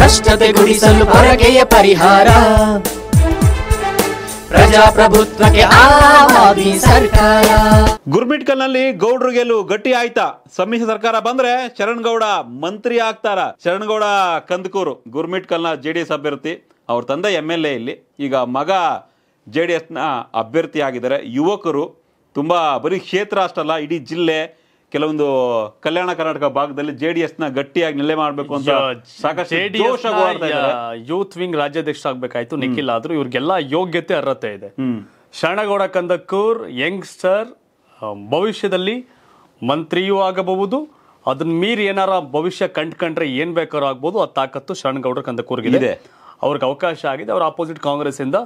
ಭ್ರಷ್ಟತೆ ಗುಡಿಸಲು ಪರಕೆಯ ಪರಿಹಾರ ಪ್ರಜಾಪ್ರಭುತ್ವಕ್ಕೆ ಸರ್ಕಾರ ಗುರ್ಮಿಟ್ಕಲ್ನಲ್ಲಿ ಗೌಡ್ರು ಗೆಲು ಗಟ್ಟಿ ಆಯ್ತಾ ಸಮ್ಮಿಶ್ರ ಸರ್ಕಾರ ಬಂದ್ರೆ ಶರಣ್ಗೌಡ ಗೌಡ ಮಂತ್ರಿ ಆಗ್ತಾರ ಶರಣ್ ಗೌಡ ಕಂದಕೂರು ಗುರ್ಮಿಟ್ಕಲ್ನ ಜೆ ಡಿ ಎಸ್ ಅಭ್ಯರ್ಥಿ ಅವ್ರ ತಂದೆ ಎಮ್ ಎಲ್ ಎ ಇಲ್ಲಿ ಈಗ ಮಗ ಜೆ ಡಿ ನ ಅಭ್ಯರ್ಥಿ ಆಗಿದ್ದಾರೆ ಯುವಕರು ತುಂಬಾ ಬರೀ ಕ್ಷೇತ್ರ ಅಷ್ಟಲ್ಲ ಇಡೀ ಜಿಲ್ಲೆ ಕೆಲವೊಂದು ಕಲ್ಯಾಣ ಕರ್ನಾಟಕ ಭಾಗದಲ್ಲಿ ಜೆ ಡಿ ಗಟ್ಟಿಯಾಗಿ ನೆಲೆ ಮಾಡಬೇಕು ಅಂತ ಸಾಕಷ್ಟು ಯೂತ್ ವಿಂಗ್ ರಾಜ್ಯಾಧ್ಯಕ್ಷ ಆಗ್ಬೇಕಾಯ್ತು ನಿಖಿಲ್ ಆದ್ರೂ ಇವ್ರಿಗೆಲ್ಲ ಯೋಗ್ಯತೆ ಅರ್ಹತೆ ಇದೆ ಶರಣಗೌಡ ಕಂದಕೂರ್ ಯಂಗ್ಸ್ಟರ್ ಭವಿಷ್ಯದಲ್ಲಿ ಮಂತ್ರಿಯೂ ಆಗಬಹುದು ಅದನ್ನ ಮೀರಿ ಏನಾರ ಭವಿಷ್ಯ ಕಂಡ್ಕಂಡ್ರೆ ಏನ್ ಬೇಕಾದ್ರೂ ಆಗ್ಬೋದು ಆ ತಾಕತ್ತು ಶರಣಗೌಡರ ಇದೆ ಅವ್ರಿಗೆ ಅವಕಾಶ ಆಗಿದೆ ಅವ್ರ ಆಪೋಸಿಟ್ ಕಾಂಗ್ರೆಸ್ ಇಂದ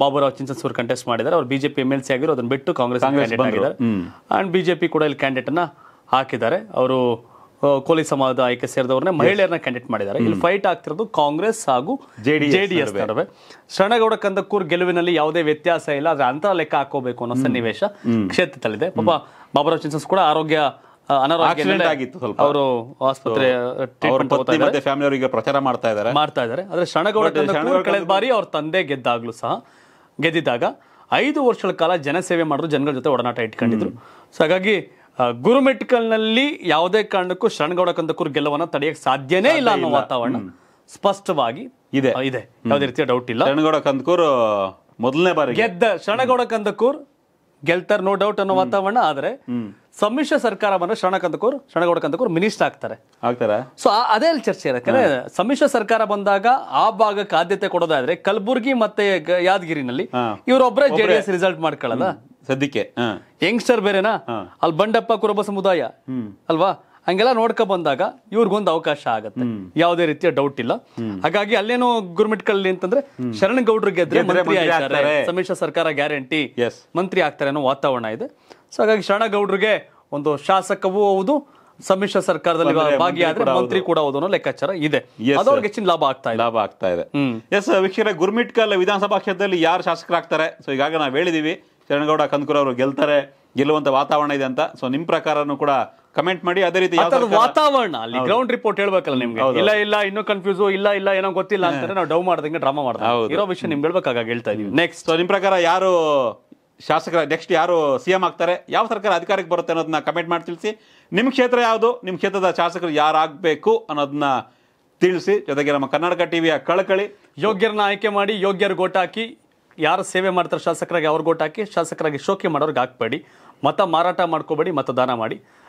ಬಾಬುರಾವ್ ಚಿಂಚನ್ ಸೂರ್ ಕಂಟೆಸ್ಟ್ ಮಾಡಿದ್ದಾರೆ ಅವ್ರು ಬಿಜೆಪಿ ಎಮ್ ಎಲ್ ಸಿ ಆಗಿರೋ ಅದನ್ನ ಬಿಟ್ಟು ಕಾಂಗ್ರೆಸ್ ಅಂಡ್ ಬಿಜೆಪಿ ಕೂಡ ಇಲ್ಲಿ ಕ್ಯಾಂಡಿಡೇಟ್ ಅನ್ನ ಹಾಕಿದ್ದಾರೆ ಅವರು ಕೋಲಿ ಸಮಾಜದ ಆಯ್ಕೆ ಸೇರಿದವ್ರನ್ನ ಮಹಿಳೆಯರನ್ನ ಕ್ಯಾಂಡಿಡೇಟ್ ಮಾಡಿದ್ದಾರೆ ಇಲ್ಲಿ ಫೈಟ್ ಆಗ್ತಿರೋದು ಕಾಂಗ್ರೆಸ್ ಹಾಗೂ ಜೆಡಿಎಸ್ ನಡುವೆ ಶರಣಗೌಡ ಕಂದಕೂರ್ ಗೆಲುವಿನಲ್ಲಿ ಯಾವುದೇ ವ್ಯತ್ಯಾಸ ಇಲ್ಲ ಆದ್ರೆ ಅಂತ ಲೆಕ್ಕ ಹಾಕೋಬೇಕು ಅನ್ನೋ ಸನ್ನಿವೇಶ ಕ್ಷೇತ್ರದಲ್ಲಿದೆ ಪಾಪ ಬಾಬುರಾವ್ ಚಿಂಚನ್ಸೂರ್ ಕೂಡ ಆರೋಗ್ಯ ಅನಾರೋಗ್ಯ ಆಗಿತ್ತು ಸ್ವಲ್ಪ ಅವರು ಆಸ್ಪತ್ರೆ uh, ಮತ್ತೆ ಫ್ಯಾಮಿಲಿ ಪ್ರಚಾರ ಮಾಡ್ತಾ ಇದ್ದಾರೆ ಮಾಡ್ತಾ ಇದ್ದಾರೆ ಆದರೆ ಶಣಗೌಡ ಕಳೆದ ಬಾರಿ ಅವ್ರ ತಂದೆ ಗೆದ್ದಾಗ್ಲೂ ಸಹ ಗೆದ್ದಿದ್ದಾಗ ಐದು ವರ್ಷಗಳ ಕಾಲ ಜನಸೇವೆ ಮಾಡಿದ್ರು ಜನಗಳ ಜೊತೆ ಒಡನಾಟ ಇಟ್ಕೊಂಡಿದ್ರು ಸೊ ಹಾಗಾಗಿ ನಲ್ಲಿ ಯಾವುದೇ ಕಾರಣಕ್ಕೂ ಶರಣಗೌಡ ಕಂದಕೂರ್ ಗೆಲ್ಲವನ್ನ ತಡೆಯಕ್ಕೆ ಸಾಧ್ಯನೇ ಇಲ್ಲ ಅನ್ನೋ ವಾತಾವರಣ ಸ್ಪಷ್ಟವಾಗಿ ಇದೆ ಇದೆ ಯಾವುದೇ ರೀತಿಯ ಡೌಟ್ ಇಲ್ಲ ಶರಣಗೌಡ ಕಂದಕೂರ್ ಮೊದಲನೇ ಬಾರಿ ಗೆದ್ದ ಶರಣಗೌಡ ಕಂದಕೂರ್ ಗೆಲ್ತಾರೆ ನೋ ಡೌಟ್ ಅನ್ನೋ ವಾತಾವರಣ ಆದ್ರೆ ಸಮ್ಮಿಶ್ರ ಸರ್ಕಾರ ಬಂದ್ರೆ ಶರಣಕಂತಕೂರ್ ಶರಣಗೌಡ ಕಂತಕೂರ್ ಮಿನಿಸ್ಟರ್ ಆಗ್ತಾರೆ ಆಗ್ತಾರೆ ಸೊ ಅದೇ ಅಲ್ಲಿ ಚರ್ಚೆ ಇರಕ್ಕೆ ಸಮ್ಮಿಶ್ರ ಸರ್ಕಾರ ಬಂದಾಗ ಆ ಭಾಗಕ್ಕೆ ಆದ್ಯತೆ ಕೊಡೋದಾದ್ರೆ ಕಲಬುರ್ಗಿ ಮತ್ತೆ ಯಾದಗಿರಿನಲ್ಲಿ ಇವರೊಬ್ಬರೇ ಜೆಡಿಎಸ್ ರಿಸಲ್ಟ್ ಮಾಡ್ಕೊಳ್ಳಲ್ಲ ಸದ್ಯಕ್ಕೆ ಯಂಗ್ಸ್ಟರ್ ಬೇರೆನಾ ಅಲ್ಲಿ ಬಂಡಪ್ಪ ಕುರುಬ ಸಮುದಾಯ ಅಲ್ವಾ ಹಂಗೆಲ್ಲ ನೋಡ್ಕೊ ಬಂದಾಗ ಇವ್ರಿಗೊಂದು ಅವಕಾಶ ಆಗತ್ತೆ ಯಾವುದೇ ರೀತಿಯ ಡೌಟ್ ಇಲ್ಲ ಹಾಗಾಗಿ ಅಲ್ಲೇನೋ ಗುರ್ಮಿಟ್ಕಲ್ ಕಳ್ಳಿ ಅಂತಂದ್ರೆ ಶರಣ್ ಗೆದ್ರೆ ಮಂತ್ರಿ ಸಮ್ಮಿಶ್ರ ಸರ್ಕಾರ ಗ್ಯಾರಂಟಿ ಮಂತ್ರಿ ಆಗ್ತಾರೆ ಅನ್ನೋ ವಾತಾವರಣ ಇದೆ ಸೊ ಹಾಗಾಗಿ ಶರಣಗೌಡ್ರಿಗೆ ಒಂದು ಶಾಸಕವೂ ಹೌದು ಸಮ್ಮಿಶ್ರ ಸರ್ಕಾರದಲ್ಲಿ ಭಾಗಿಯಾದ್ರೆ ಮಂತ್ರಿ ಕೂಡ ಅನ್ನೋ ಲೆಕ್ಕಾಚಾರ ಇದೆ ಅದವ್ರಿಗೆ ಹೆಚ್ಚಿನ ಲಾಭ ಆಗ್ತಾ ಇದೆ ಲಾಭ ಆಗ್ತಾ ಇದೆ ಎಸ್ ವೀಕ್ಷಕರ ಗುರ್ಮಿಟ್ಕಲ್ ವಿಧಾನಸಭಾ ಕ್ಷೇತ್ರದಲ್ಲಿ ಯಾರು ಶಾಸಕರಾಗ್ತಾರೆ ಸೊ ಈಗಾಗ ನಾವು ಹೇಳಿದೀವಿ ಶರಣಗೌಡ ಕಂದ್ಕೂರ್ ಅವರು ಗೆಲ್ತಾರೆ ಗೆಲ್ಲುವಂತ ವಾತಾವರಣ ಇದೆ ಅಂತ ಸೊ ನಿಮ್ಮ ಪ್ರಕಾರನೂ ಕೂಡ ಕಮೆಂಟ್ ಮಾಡಿ ಅದೇ ರೀತಿ ವಾತಾವರಣ ಅಲ್ಲಿ ಗ್ರೌಂಡ್ ರಿಪೋರ್ಟ್ ಹೇಳ್ಬೇಕಲ್ಲ ನಿಮ್ಗೆ ಇಲ್ಲ ಇಲ್ಲ ಇನ್ನೂ ಕನ್ಫ್ಯೂಸ್ ಇಲ್ಲ ಇಲ್ಲ ಏನೋ ಗೊತ್ತಿಲ್ಲ ಅಂತಂದ್ರೆ ನಾವು ಡೌ ಮಾಡ್ದಂಗೆ ಡ್ರಾಮಾ ಮಾಡ್ತೀವಿ ಇರೋ ವಿಷಯ ನಿಮ್ಗೆ ಹೇಳ್ಬೇಕಾಗ ಹೇಳ್ತಾ ಇದೀವಿ ನೆಕ್ಸ್ಟ್ ನಿಮ್ ಪ್ರಕಾರ ಯಾರು ಶಾಸಕರ ನೆಕ್ಸ್ಟ್ ಯಾರು ಸಿಎಂ ಆಗ್ತಾರೆ ಯಾವ ಸರ್ಕಾರ ಅಧಿಕಾರಕ್ಕೆ ಬರುತ್ತೆ ಅನ್ನೋದನ್ನ ಕಮೆಂಟ್ ಮಾಡಿ ತಿಳಿಸಿ ನಿಮ್ಮ ಕ್ಷೇತ್ರ ಯಾವುದು ನಿಮ್ಮ ಕ್ಷೇತ್ರದ ಶಾಸಕರು ಯಾರಾಗಬೇಕು ಅನ್ನೋದನ್ನ ತಿಳಿಸಿ ಜೊತೆಗೆ ನಮ್ಮ ಕರ್ನಾಟಕ ಟಿವಿಯ ಕಳಕಳಿ ಯೋಗ್ಯರನ್ನ ಆಯ್ಕೆ ಮಾಡಿ ಯೋಗ್ಯರು ಹಾಕಿ ಯಾರು ಸೇವೆ ಮಾಡ್ತಾರೆ ಶಾಸಕರಾಗಿ ಅವ್ರಿಗೆ ಹಾಕಿ ಶಾಸಕರಾಗಿ ಶೋಕಿ ಮಾಡೋರಿಗೆ ಹಾಕ್ಬೇಡಿ ಮತ ಮಾರಾಟ ಮಾಡ್ಕೋಬೇಡಿ ಮತದಾನ ಮಾಡಿ